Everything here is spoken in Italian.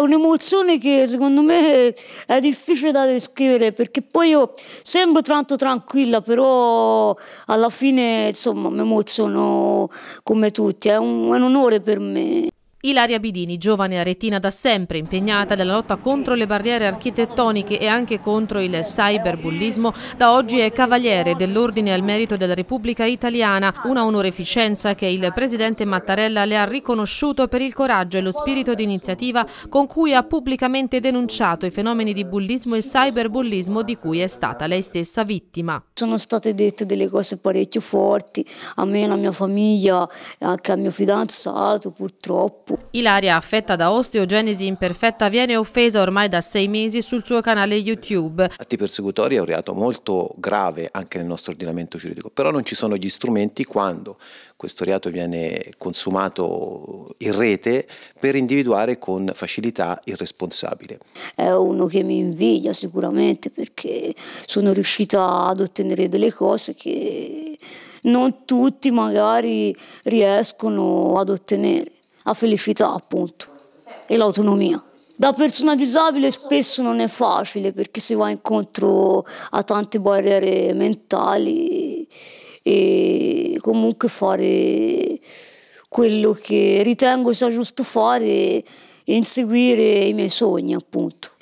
un'emozione che secondo me è difficile da descrivere perché poi io sembro tanto tranquilla, però alla fine insomma mi emoziono come tutti, è un, è un onore per me. Ilaria Bidini, giovane aretina da sempre impegnata nella lotta contro le barriere architettoniche e anche contro il cyberbullismo, da oggi è cavaliere dell'Ordine al Merito della Repubblica Italiana, una onoreficenza che il presidente Mattarella le ha riconosciuto per il coraggio e lo spirito di iniziativa con cui ha pubblicamente denunciato i fenomeni di bullismo e cyberbullismo di cui è stata lei stessa vittima. Sono state dette delle cose parecchio forti, a me, alla mia famiglia, anche al mio fidanzato purtroppo Ilaria, affetta da osteogenesi imperfetta, viene offesa ormai da sei mesi sul suo canale YouTube. Atti persecutori è un reato molto grave anche nel nostro ordinamento giuridico, però non ci sono gli strumenti quando questo reato viene consumato in rete per individuare con facilità il responsabile. È uno che mi invidia sicuramente perché sono riuscita ad ottenere delle cose che non tutti magari riescono ad ottenere la felicità appunto e l'autonomia. Da persona disabile spesso non è facile perché si va incontro a tante barriere mentali e comunque fare quello che ritengo sia giusto fare e inseguire i miei sogni appunto.